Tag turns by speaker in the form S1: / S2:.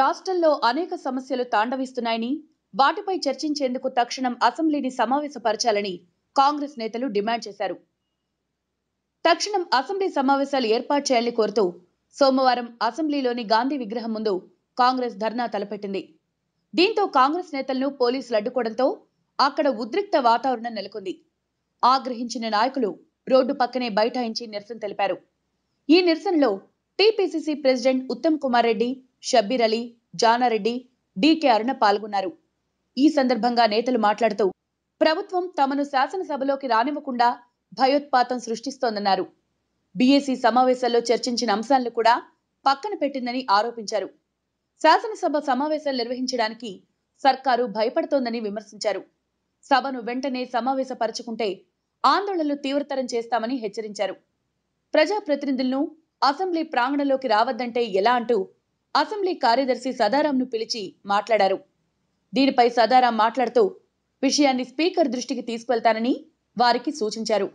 S1: రాష్ట్రంలో అనేక సమస్యలు తాండవిస్తున్నాయని వాటిపై చర్చించేందుకు తక్షణం అసెంబ్లీని సమావేశపరచాలని కాంగ్రెస్ నేతలు డిమాండ్ చేశారు తక్షణం అసెంబ్లీ సమావేశాలు ఏర్పాటు చేయాలని కోరుతూ సోమవారం అసెంబ్లీలోని గాంధీ విగ్రహం ముందు కాంగ్రెస్ ధర్నా తలపెట్టింది దీంతో కాంగ్రెస్ నేతలను పోలీసులు అడ్డుకోవడంతో అక్కడ ఉద్రిక్త వాతావరణం నెలకొంది ఆగ్రహించిన నాయకులు రోడ్డు పక్కనే బైఠాయించి నిరసన తెలిపారు ఈ నిరసనలో TPCC president Uttam Kumar Reddy Shabbir Ali Janareddy DK Aruna పాల్గొన్నారు ఈ సందర్భంగా నేతలు మాట్లాడుతూ ప్రభుత్వం తమను శాసనసభలోకి రానివ్వకుండా భయోత్పాతం సృష్టిస్తోందన్నారు బీఏసీ సమావేశాల్లో చర్చించిన అంశాలను కూడా పక్కన పెట్టిందని ఆరోపించారు శాసనసభ సమావేశాలు నిర్వహించడానికి సర్కారు భయపడుతోందని విమర్శించారు సభను వెంటనే సమావేశపరచుకుంటే ఆందోళనలు తీవ్రతరం చేస్తామని హెచ్చరించారు ప్రజాప్రతినిధులను అసెంబ్లీ ప్రాంగణంలోకి రావద్దంటే ఎలా అంటూ అసెంబ్లీ కార్యదర్శి సదారాంను పిలిచి మాట్లాడారు దీనిపై సదారాం మాట్లాడుతూ విషయాన్ని స్పీకర్ దృష్టికి తీసుకువెళ్తానని వారికి సూచించారు